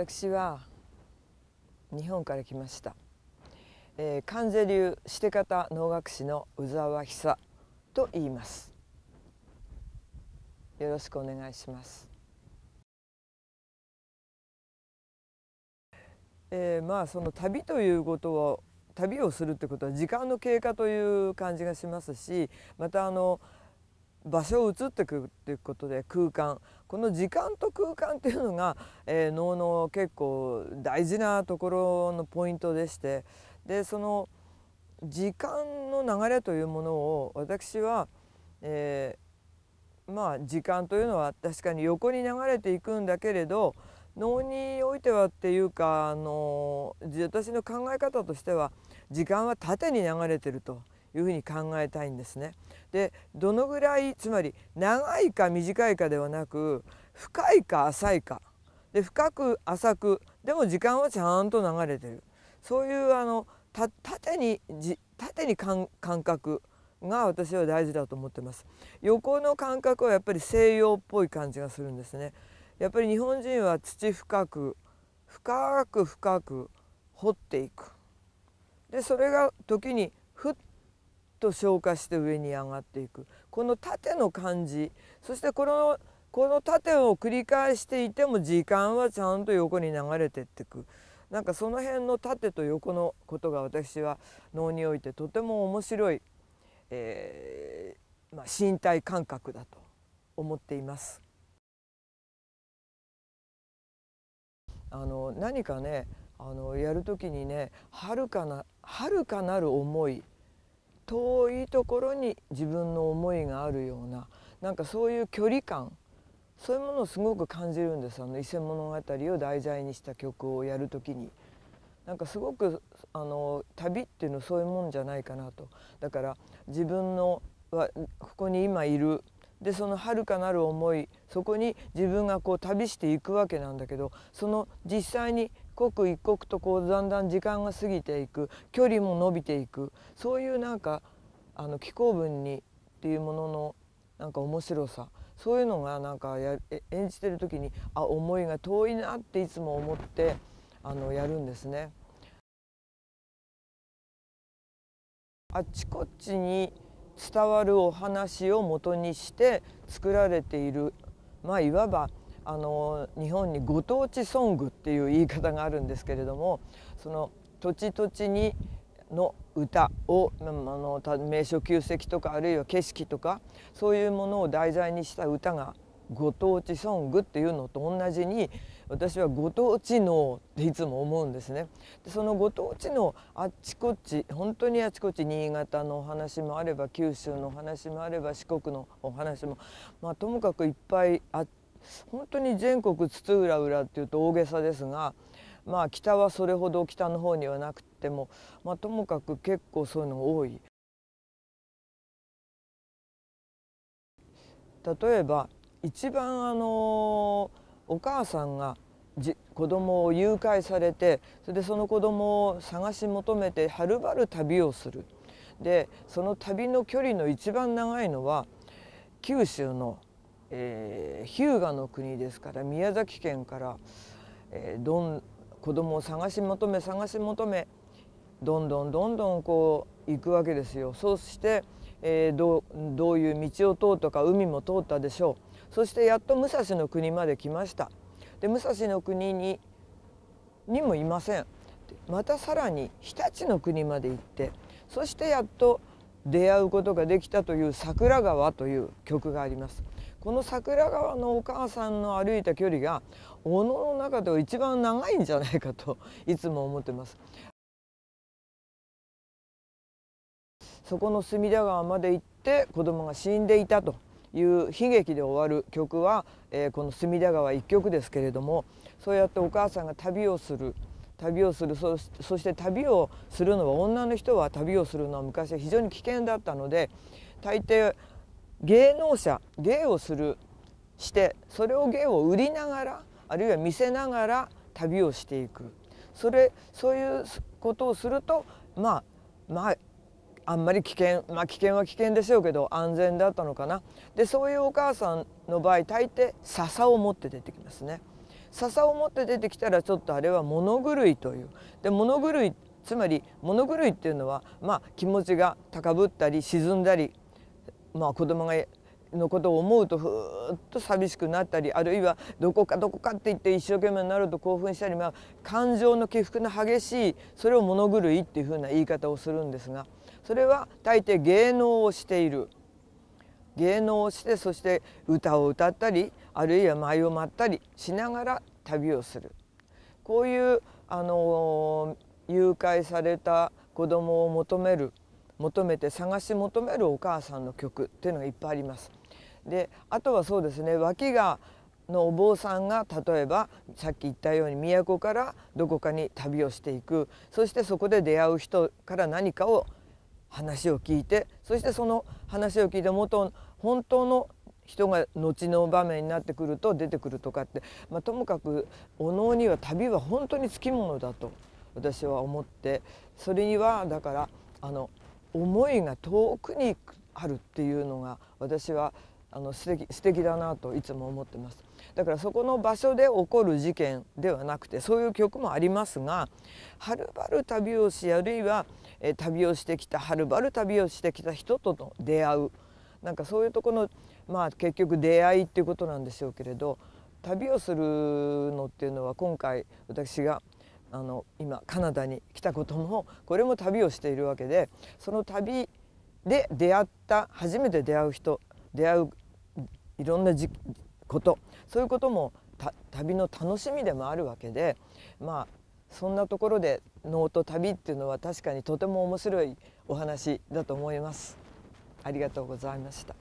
私は日本から来ました、えー、関西流して方能楽師の宇沢久と言いますよろしくお願いします、えー、まあその旅ということを旅をするってことは時間の経過という感じがしますしまたあの場所を移ってくるっていうことで空間この時間と空間っていうのが、えー、能の結構大事なところのポイントでしてでその時間の流れというものを私は、えー、まあ時間というのは確かに横に流れていくんだけれど能においてはっていうかあの私の考え方としては時間は縦に流れてると。いうふうに考えたいんですね。でどのぐらいつまり長いか短いかではなく深いか浅いかで深く浅くでも時間はちゃんと流れてるそういうあの縦にじ縦に感覚が私は大事だと思ってます横の感覚はやっぱり西洋っぽい感じがするんですねやっぱり日本人は土深く深く深く掘っていくでそれが時にと消化して上に上がっていくこの縦の感じそしてこのこの縦を繰り返していても時間はちゃんと横に流れてってくなんかその辺の縦と横のことが私は脳においてとても面白い、えー、まあ、身体感覚だと思っています。あの何かねあのやる時にねはるかなはるかなる思い遠いところに自分の思いがあるようななんかそういう距離感そういうものをすごく感じるんですあの伊勢物語を題材にした曲をやる時に。なんかすごくあの旅っていうのはそういうもんじゃないかなとだから自分のはここに今いるでその遥かなる思いそこに自分がこう旅していくわけなんだけどその実際に刻一刻とこうだんだん時間が過ぎていく距離も伸びていくそういうなんかあの気候文にっていうもののなんか面白さそういうのがなんかや演じてる時にあ思いが遠いなっていつも思ってあのやるんですね。あちこちに伝わるお話を元にして作られているまあいわばあの日本にご当地ソングっていう言い方があるんですけれどもその土地土地にの歌をあの名所旧跡とかあるいは景色とかそういうものを題材にした歌がご当地ソングっていうのと同じに私はご当地のっていつも思うんですねでそのご当地のあっちこっち本当にあちこち新潟のお話もあれば九州のお話もあれば四国のお話も、まあ、ともかくいっぱいあっ本当に全国津々浦々っていうと大げさですが、まあ、北はそれほど北の方にはなくても、まあ、ともかく結構そういうの多い。例えば一番あのお母さんがじ子供を誘拐されてそれでその子供を探し求めてはるばる旅をするでその旅の距離の一番長いのは九州のえー、日向の国ですから宮崎県から、えー、どん子供を探し求め探し求めどんどんどんどんこう行くわけですよ。そうして、えー、どどういう道を通ったか海も通ったでしょう。そしてやっと武蔵の国まで来ました。で武蔵の国ににもいません。またさらに日立の国まで行ってそしてやっと出会うことができたという「桜川」という曲があります。この桜川のお母さんの歩いた距離が小の中では一番長いんじゃないかと いつも思ってます。そこの隅田川まで行って子供が死んでいたという悲劇で終わる曲は、えー、この隅田川一曲ですけれどもそうやってお母さんが旅をする旅をするそして旅をするのは女の人は旅をするのは昔は非常に危険だったので大抵芸能者芸をするしてそれを芸を売りながらあるいは見せながら旅をしていくそれそういうことをするとまあまああんまり危険まあ危険は危険でしょうけど安全だったのかなでそういうお母さんの場合大抵笹を持って出てきますね笹を持って出てきたらちょっとあれは物狂いというで物狂いつまり物狂いっていうのはまあ気持ちが高ぶったり沈んだりまあ、子供がのことを思うとふーっと寂しくなったりあるいはどこかどこかって言って一生懸命になると興奮したり、まあ、感情の起伏の激しいそれを物狂いっていうふうな言い方をするんですがそれは大抵芸能をしている芸能をしてそして歌を歌ったりあるいは舞を舞ったりしながら旅をするこういうあの誘拐された子供を求める求めて探し求めるお母さんの曲っていうのがいっぱいあります。であとはそうですね脇がのお坊さんが例えばさっき言ったように都からどこかに旅をしていくそしてそこで出会う人から何かを話を聞いてそしてその話を聞いて元本当の人が後の場面になってくると出てくるとかって、まあ、ともかくお能には旅は本当につきものだと私は思ってそれにはだからあの思いが遠くにあるっていうのが私はあの素敵素敵だなといつも思ってますだからそこの場所で起こる事件ではなくてそういう曲もありますがはるばる旅をしあるいは、え旅をしてきたはるばる旅をしてきた人との出会うなんかそういうとこのまあ結局出会いっていうことなんでしょうけれど旅をするのっていうのは今回私があの今カナダに来たこともこれも旅をしているわけでその旅で出会った初めて出会う人出会ういろんなじことそういうことも旅の楽しみでもあるわけでまあそんなところで能と旅っていうのは確かにとても面白いお話だと思います。ありがとうございました。